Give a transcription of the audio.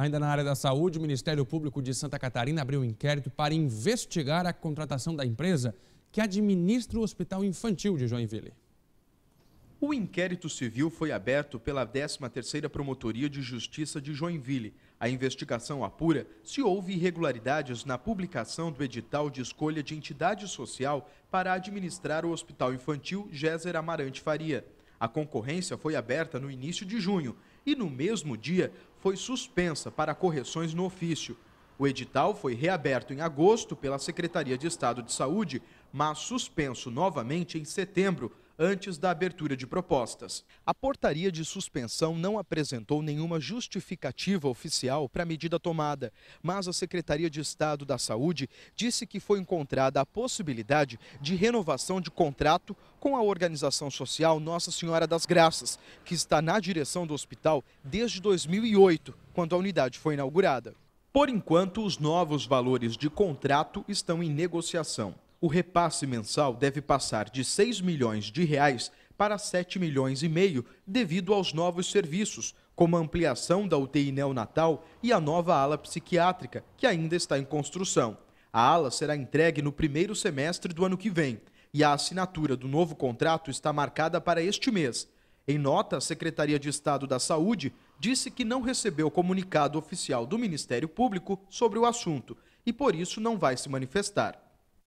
Ainda na área da saúde, o Ministério Público de Santa Catarina abriu um inquérito para investigar a contratação da empresa que administra o Hospital Infantil de Joinville. O inquérito civil foi aberto pela 13ª Promotoria de Justiça de Joinville. A investigação apura se houve irregularidades na publicação do edital de escolha de entidade social para administrar o Hospital Infantil Géser Amarante Faria. A concorrência foi aberta no início de junho e, no mesmo dia, foi suspensa para correções no ofício. O edital foi reaberto em agosto pela Secretaria de Estado de Saúde, mas suspenso novamente em setembro antes da abertura de propostas. A portaria de suspensão não apresentou nenhuma justificativa oficial para a medida tomada, mas a Secretaria de Estado da Saúde disse que foi encontrada a possibilidade de renovação de contrato com a organização social Nossa Senhora das Graças, que está na direção do hospital desde 2008, quando a unidade foi inaugurada. Por enquanto, os novos valores de contrato estão em negociação o repasse mensal deve passar de 6 milhões de reais para 7 milhões e meio devido aos novos serviços, como a ampliação da UTI neonatal e a nova ala psiquiátrica, que ainda está em construção. A ala será entregue no primeiro semestre do ano que vem e a assinatura do novo contrato está marcada para este mês. Em nota, a Secretaria de Estado da Saúde disse que não recebeu comunicado oficial do Ministério Público sobre o assunto e por isso não vai se manifestar.